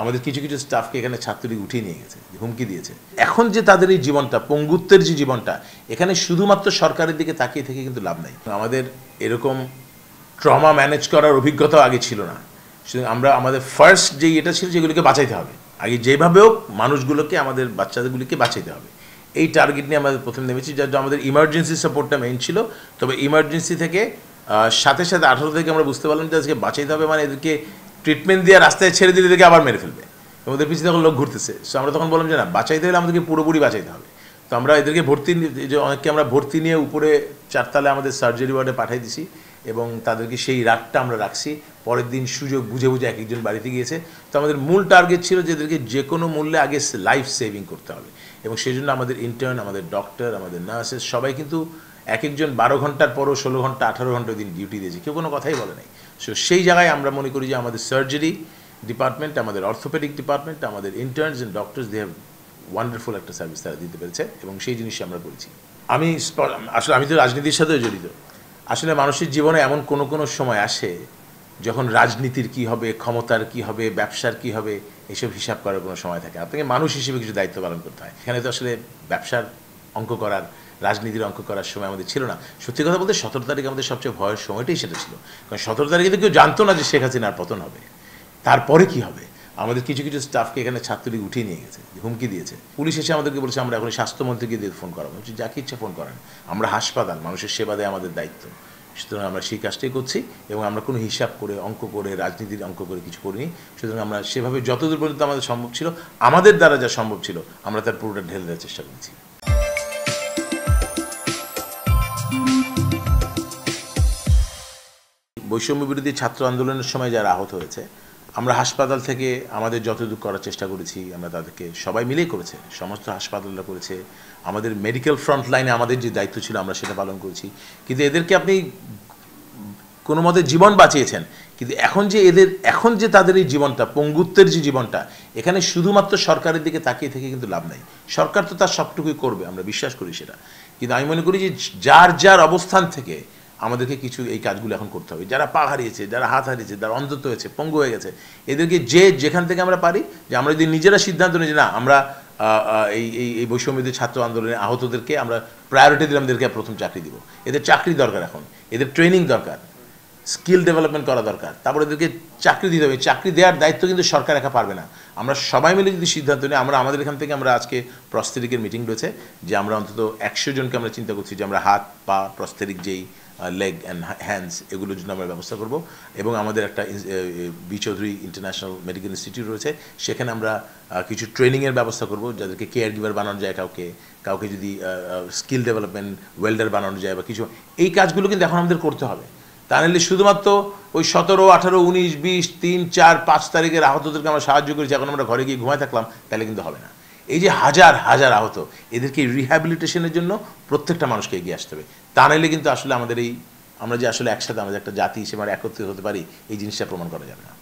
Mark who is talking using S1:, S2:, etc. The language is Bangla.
S1: আমাদের কিছু কিছু স্টাফকে এখানে ছাত্রলীগ উঠিয়ে নিয়ে গেছে হুমকি দিয়েছে এখন যে তাদের এই জীবনটা পঙ্গুত্বের যে জীবনটা এখানে শুধুমাত্র সরকারের দিকে তাকিয়ে থেকে কিন্তু লাভ নাই আমাদের এরকম ট্রমা ম্যানেজ করার অভিজ্ঞতাও আগে ছিল না আমরা আমাদের ফার্স্ট যে এটা ছিল যেগুলিকে বাঁচাইতে হবে আগে যেভাবে হোক মানুষগুলোকে আমাদের বাচ্চাদেরগুলিকে বাঁচাইতে হবে এই টার্গেট নিয়ে আমাদের প্রথম নেমেছি যার জন্য আমাদের ইমার্জেন্সি সাপোর্টটা মেইন ছিল তবে ইমার্জেন্সি থেকে সাথে সাথে আঠারো থেকে আমরা বুঝতে পারলাম যে আজকে বাঁচাইতে হবে মানে এদেরকে ট্রিটমেন্ট দিয়ে রাস্তায় ছেড়ে দিলে দেখে আবার মেরে ফেলবে এবং ওদের পিছিয়ে তখন লোক ঘুরতেছে সো আমরা তখন বললাম যে না বাঁচাইতে হলে আমাদেরকে পুরোপুরি বাঁচাইতে হবে তো আমরা এদেরকে ভর্তি যে অনেককে আমরা ভর্তি নিয়ে উপরে চারতলায় আমাদের সার্জারি ওয়ার্ডে পাঠিয়ে দিছি এবং তাদেরকে সেই রাগটা আমরা রাখছি পরের দিন সুযোগ বুঝে বুঝে এক একজন বাড়িতে গিয়েছে তো আমাদের মূল টার্গেট ছিল যেদেরকে যে কোনো মূল্যে আগে লাইফ সেভিং করতে হবে এবং সেই জন্য আমাদের ইন্টার্ন আমাদের ডক্টর আমাদের নার্সেস সবাই কিন্তু এক একজন বারো ঘন্টার পরও ষোলো ঘন্টা আঠারো ঘন্টা দিন ডিউটি দিয়েছে কেউ কোনো কথাই বলে নাই সো সেই জায়গায় আমরা মনে করি যে আমাদের সার্জারি ডিপার্টমেন্ট আমাদের অর্থোপেডিক ডিপার্টমেন্ট আমাদের interns and doctors they have wonderful একটা সার্ভিস তারা দিতে পেরেছে এবং সেই জিনিসটা আমরা করেছি আমি আসলে আমি তো রাজনীতির সাথেও জড়িত আসলে মানুষের জীবনে এমন কোনো কোনো সময় আসে যখন রাজনীতির কি হবে ক্ষমতার কি হবে ব্যবসার কি হবে এসব হিসাব করার কোনো সময় থাকে আপনাকে মানে মানুষ হিসেবে কিছু দায়িত্ব পালন করতে হয় এখানে তো আসলে ব্যবসার অঙ্ক করার রাজনীতির অঙ্ক করার সময় আমাদের ছিল না সত্যি কথা বলতে সতেরো তারিখ আমাদের সবচেয়ে ভয়ের সময়টাই সেটা ছিল কারণ সতেরো তারিখে তো কেউ জানতো না যে শেখ হাসিনার পতন হবে তারপরে কি হবে আমাদের কিছু কিছু স্টাফকে এখানে ছাত্রলীগ উঠিয়ে নিয়ে গেছে হুমকি দিয়েছে পুলিশ এসে আমাদেরকে বলেছে আমরা এখন স্বাস্থ্যমন্ত্রীকে দিয়ে ফোন করাবো বলছি যাকে ইচ্ছা ফোন করেন আমরা হাসপাতাল মানুষের সেবা দেয় আমাদের দায়িত্ব সুতরাং আমরা সেই কাজটাই করছি এবং আমরা কোনো হিসাব করে অঙ্ক করে রাজনীতির অঙ্ক করে কিছু করিনি সুতরাং আমরা সেভাবে যতদূর পর্যন্ত আমাদের সম্ভব ছিল আমাদের দ্বারা যা সম্ভব ছিল আমরা তার পুরোটা ঢেলে দেওয়ার চেষ্টা করেছি বৈষম্য বিরোধী ছাত্র আন্দোলনের সময় যারা আহত হয়েছে আমরা হাসপাতাল থেকে আমাদের যতটুকু করার চেষ্টা করেছি আমরা তাদেরকে সবাই মিলেই করেছে সমস্ত হাসপাতালরা করেছে আমাদের মেডিকেল ফ্রন্ট লাইনে আমাদের যে দায়িত্ব ছিল আমরা সেটা পালন করেছি কিন্তু এদেরকে আপনি কোনো মতে জীবন বাঁচিয়েছেন কিন্তু এখন যে এদের এখন যে তাদের এই জীবনটা পঙ্গুত্বের যে জীবনটা এখানে শুধুমাত্র সরকারের দিকে তাকিয়ে থেকে কিন্তু লাভ নাই সরকার তো তার সবটুকুই করবে আমরা বিশ্বাস করি সেটা কিন্তু আমি মনে করি যে যার যার অবস্থান থেকে আমাদেরকে কিছু এই কাজগুলো এখন করতে হবে যারা পা হারিয়েছে যারা হাত হারিয়েছে যারা অন্ধত্ব হয়েছে পঙ্গু হয়ে গেছে এদেরকে যে যেখান থেকে আমরা পারি যে আমরা যদি নিজেরা সিদ্ধান্ত নিই যে না আমরা এই এই এই ছাত্র আন্দোলনে আহতদেরকে আমরা প্রায়োরিটি দিলাম এদেরকে প্রথম চাকরি দিব এদের চাকরি দরকার এখন এদের ট্রেনিং দরকার স্কিল ডেভেলপমেন্ট করা দরকার তারপরে এদেরকে চাকরি দিতে হবে চাকরি দেওয়ার দায়িত্ব কিন্তু সরকার একা পারবে না আমরা সবাই মিলে যদি সিদ্ধান্ত নিই আমরা আমাদের এখান থেকে আমরা আজকে প্রস্থেরিকের মিটিং রয়েছে যে আমরা অন্তত একশো জনকে আমরা চিন্তা করছি যে আমরা হাত পা প্রস্তেরিক যেই লেগ অ্যান্ড হ্যান্ডস এগুলোর জন্য আমরা ব্যবস্থা করব এবং আমাদের একটা B Chowdhury international medical institute রয়েছে সেখানে আমরা কিছু ট্রেনিংয়ের ব্যবস্থা করব যাদেরকে কেয়ার গিভার বানানো যায় কাউকে কাউকে যদি স্কিল ডেভেলপমেন্ট ওয়েল্ডার বানানো যায় বা কিছু এই কাজগুলো কিন্তু এখন আমাদের করতে হবে তা নাহলে শুধুমাত্র ওই সতেরো আঠারো উনিশ বিশ তিন চার পাঁচ তারিখের আহতদেরকে আমরা সাহায্য করেছি এখন আমরা ঘরে গিয়ে ঘুমায় থাকলাম তাহলে কিন্তু হবে না এই যে হাজার হাজার আহত এদেরকে রিহ্যাবিলিটেশনের জন্য প্রত্যেকটা মানুষকে এগিয়ে আসতে হবে তা নাহলে কিন্তু আসলে আমাদের এই আমরা যে আসলে একসাথে আমাদের একটা জাতি হিসেবে একত্রিত হতে পারি এই জিনিসটা প্রমাণ করা যাবে না